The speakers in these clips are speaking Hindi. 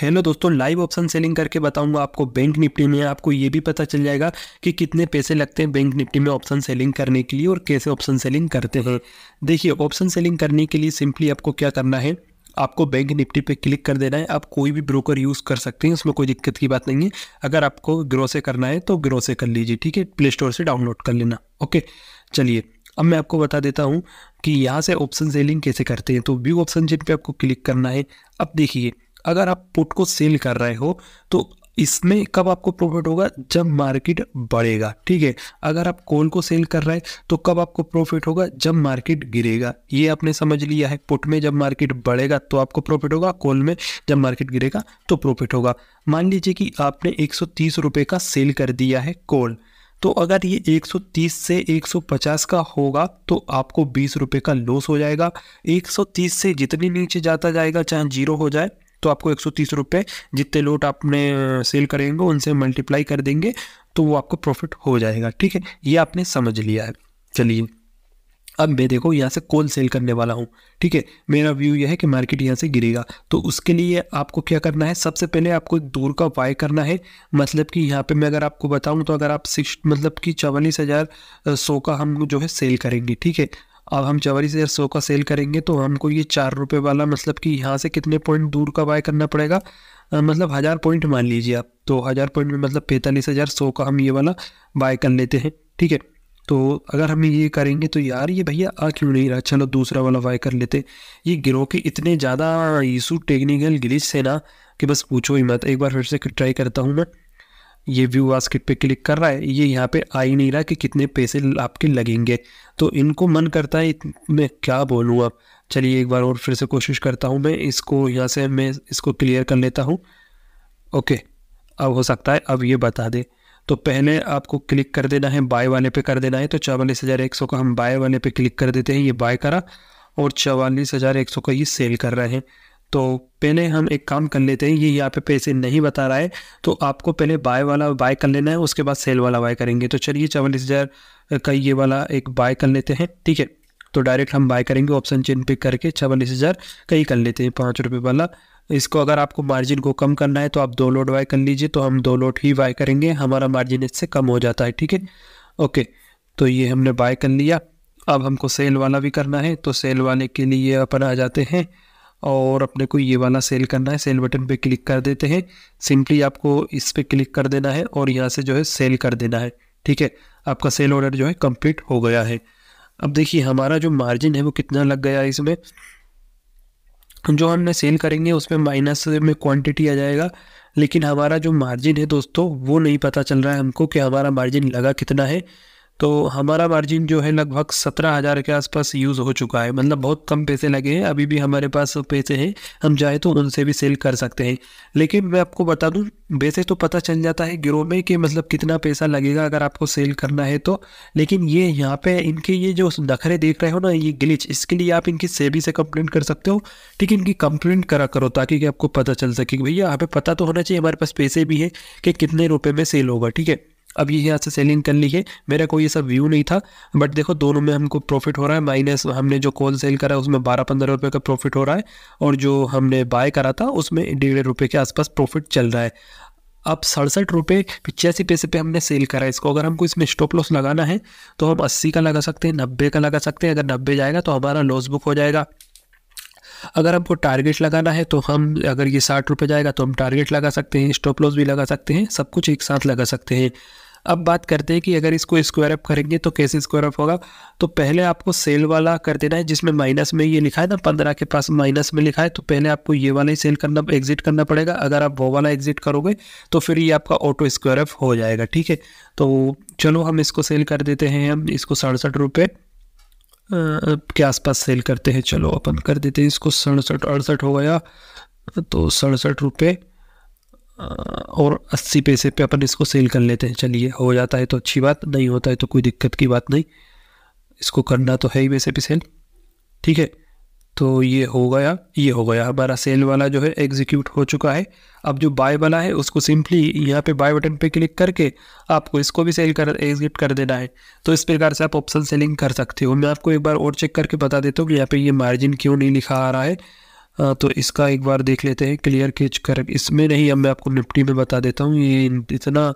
हेलो दोस्तों लाइव ऑप्शन सेलिंग करके बताऊंगा आपको बैंक निफ्टी में आपको ये भी पता चल जाएगा कि कितने पैसे लगते हैं बैंक निफ्टी में ऑप्शन सेलिंग करने के लिए और कैसे ऑप्शन सेलिंग करते हैं देखिए ऑप्शन सेलिंग करने के लिए सिंपली आपको क्या करना है आपको बैंक निफ्टी पे क्लिक कर देना है आप कोई भी ब्रोकर यूज़ कर सकते हैं उसमें कोई दिक्कत की बात नहीं है अगर आपको ग्रो से करना है तो ग्रो से कर लीजिए ठीक है प्ले स्टोर से डाउनलोड कर लेना ओके चलिए अब मैं आपको बता देता हूँ कि यहाँ से ऑप्शन सेलिंग कैसे करते हैं तो व्यू ऑप्शन जिन पर आपको क्लिक करना है अब देखिए अगर आप पुट को सेल कर रहे हो तो इसमें कब आपको प्रॉफिट होगा जब मार्केट बढ़ेगा ठीक है अगर आप कोल को सेल कर रहे हैं तो कब आपको प्रॉफिट होगा जब मार्केट गिरेगा ये आपने समझ लिया है पुट में जब मार्केट बढ़ेगा तो आपको प्रॉफिट होगा कोल में जब मार्केट गिरेगा तो प्रॉफिट होगा मान लीजिए कि आपने एक सौ का सेल कर दिया है कोल तो अगर ये 130 से 150 का होगा तो आपको बीस रुपये का लॉस हो जाएगा 130 से जितनी नीचे जाता जाएगा चाहे जीरो हो जाए तो आपको एक सौ जितने लोट आपने सेल करेंगे उनसे मल्टीप्लाई कर देंगे तो वो आपको प्रॉफिट हो जाएगा ठीक है ये आपने समझ लिया है चलिए अब मैं देखो यहाँ से कॉल सेल करने वाला हूँ ठीक है मेरा व्यू यह है कि मार्केट यहाँ से गिरेगा तो उसके लिए आपको क्या करना है सबसे पहले आपको दूर का बाय करना है मतलब कि यहाँ पे मैं अगर आपको बताऊँ तो अगर आप सिक्स मतलब कि चवालीस हज़ार सौ का हम जो है सेल करेंगे ठीक है अब हम चवालीस हज़ार सौ का सेल करेंगे तो हमको ये चार रुपये वाला मतलब कि यहाँ से कितने पॉइंट दूर का बाय करना पड़ेगा मतलब हज़ार पॉइंट मान लीजिए आप तो हज़ार पॉइंट में मतलब पैंतालीस हज़ार सौ का हम ये वाला बाय कर लेते हैं ठीक है तो अगर हम ये करेंगे तो यार ये भैया आ क्यों नहीं रहा चलो दूसरा वाला बाय कर लेते ये गिरो के इतने ज़्यादा इशू टेक्निकल ग्लिच है ना कि बस पूछो ही मत एक बार फिर से ट्राई करता हूँ मैं ये व्यू बास्केट पे क्लिक कर रहा है ये यहाँ पे आ ही नहीं रहा कि कितने पैसे आपके लगेंगे तो इनको मन करता है मैं क्या बोलूँ अब चलिए एक बार और फिर से कोशिश करता हूँ मैं इसको यहाँ से मैं इसको क्लियर कर लेता हूँ ओके अब हो सकता है अब ये बता दे तो पहले आपको क्लिक कर देना है बाय वाले पे कर देना है तो चवालीस हज़ार एक सौ का हम बाय वाले पे क्लिक कर देते हैं ये बाय करा और चवालीस हज़ार एक सौ का ये सेल कर रहे हैं तो पहले हम एक काम कर लेते हैं ये यहाँ पे पैसे नहीं बता रहा है तो आपको पहले बाय वाला बाय कर लेना है उसके बाद सेल वाला बाय करेंगे तो चलिए चवालीस हज़ार का ये वाला एक बाय कर लेते हैं ठीक है तो डायरेक्ट हम बाय करेंगे ऑप्शन चेन पिक करके छवालीस हज़ार का ही कर लेते हैं पाँच रुपये वाला इसको अगर आपको मार्जिन को कम करना है तो आप दो लोट बाय कर लीजिए तो हम दो लोट ही बाय करेंगे हमारा मार्जिन इससे कम हो जाता है ठीक है ओके तो ये हमने बाय कर लिया अब हमको सेल वाला भी करना है तो सेल वाले के लिए अपन आ जाते हैं और अपने को ये वाला सेल करना है सेल बटन पे क्लिक कर देते हैं सिंपली आपको इस पर क्लिक कर देना है और यहाँ से जो है सेल कर देना है ठीक है आपका सेल ऑर्डर जो है कंप्लीट हो गया है अब देखिए हमारा जो मार्जिन है वो कितना लग गया है इसमें जो हमने सेल करेंगे उसमें माइनस में क्वांटिटी आ जाएगा लेकिन हमारा जो मार्जिन है दोस्तों वो नहीं पता चल रहा है हमको कि हमारा मार्जिन लगा कितना है तो हमारा मार्जिन जो है लगभग सत्रह हज़ार के आसपास यूज़ हो चुका है मतलब बहुत कम पैसे लगे हैं अभी भी हमारे पास पैसे हैं हम चाहे तो उनसे भी सेल कर सकते हैं लेकिन मैं आपको बता दूं वैसे तो पता चल जाता है गिरोह में कि मतलब कितना पैसा लगेगा अगर आपको सेल करना है तो लेकिन ये यहाँ पे इनके ये जो नखरे देख रहे हो ना ये ग्लिच इसके लिए आप इनकी सेबी से कंप्लेंट कर सकते हो ठीक है इनकी कंप्लेंट करा करो ताकि आपको पता चल सके भैया पे पता तो होना चाहिए हमारे पास पैसे भी हैं कि कितने रुपये में सेल होगा ठीक है अब ये यहाँ से सेलिंग कर ली है मेरा कोई ऐसा व्यू नहीं था बट देखो दोनों में हमको प्रॉफिट हो रहा है माइनस हमने जो कॉल सेल करा उसमें बारह पंद्रह रुपये का प्रॉफिट हो रहा है और जो हमने बाय करा था उसमें डेढ़ रुपये के आसपास प्रॉफिट चल रहा है अब सड़सठ रुपये पिचासी पैसे पे हमने सेल करा है इसको अगर हमको इसमें स्टॉप लॉस लगाना है तो हम अस्सी का लगा सकते हैं नब्बे का लगा सकते हैं अगर नब्बे जाएगा तो हमारा लॉस बुक हो जाएगा अगर हमको टारगेट लगाना है तो हम अगर ये साठ रुपये जाएगा तो हम टारगेट लगा सकते हैं स्टॉप लॉस भी लगा सकते हैं सब कुछ एक साथ लगा सकते हैं अब बात करते हैं कि अगर इसको स्क्वायर अप करेंगे तो कैसे स्क्वायर अप होगा तो पहले आपको सेल वाला कर देना है जिसमें माइनस में ये लिखा है ना पंद्रह के पास माइनस में लिखा है तो पहले आपको ये वाला ही सेल करना एग्जिट करना पड़ेगा अगर आप वो वाला एग्जिट करोगे तो फिर ये आपका ऑटो स्क्वायर अप हो जाएगा ठीक है तो चलो हम इसको सेल कर देते हैं हम इसको सड़सठ रुपये के आसपास सेल करते हैं चलो अपन कर देते हैं इसको सड़सठ अड़सठ हो गया तो सड़सठ रुपये और अस्सी पैसे पे अपन इसको सेल कर लेते हैं चलिए हो जाता है तो अच्छी बात नहीं होता है तो कोई दिक्कत की बात नहीं इसको करना तो है ही वैसे भी सेल ठीक है तो ये हो गया ये हो गया हमारा सेल वाला जो है एग्जीक्यूट हो चुका है अब जो बाय वाला है उसको सिंपली यहाँ पे बाय बटन पे क्लिक करके आपको इसको भी सेल कर एग्जिट कर देना है तो इस प्रकार से आप ऑप्शन सेलिंग कर सकते हो मैं आपको एक बार और चेक करके बता देता हूँ कि यहाँ पे ये मार्जिन क्यों नहीं लिखा आ रहा है तो इसका एक बार देख लेते हैं क्लियर खींच कर इसमें नहीं अब मैं आपको निफ्टी में बता देता हूँ ये इतना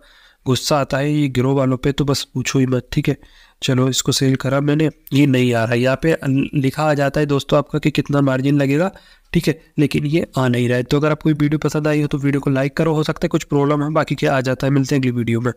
गुस्सा आता है ये गिरोह वालों पे तो बस पूछो ही मत ठीक है चलो इसको सेल करा मैंने ये नहीं आ रहा यहाँ पे लिखा आ जाता है दोस्तों आपका कि कितना मार्जिन लगेगा ठीक है लेकिन ये आ नहीं रहा है तो अगर आपको वीडियो पसंद आई हो तो वीडियो को लाइक करो हो सकता है कुछ प्रॉब्लम है बाकी क्या आ जाता है मिलते हैं अगली वीडियो में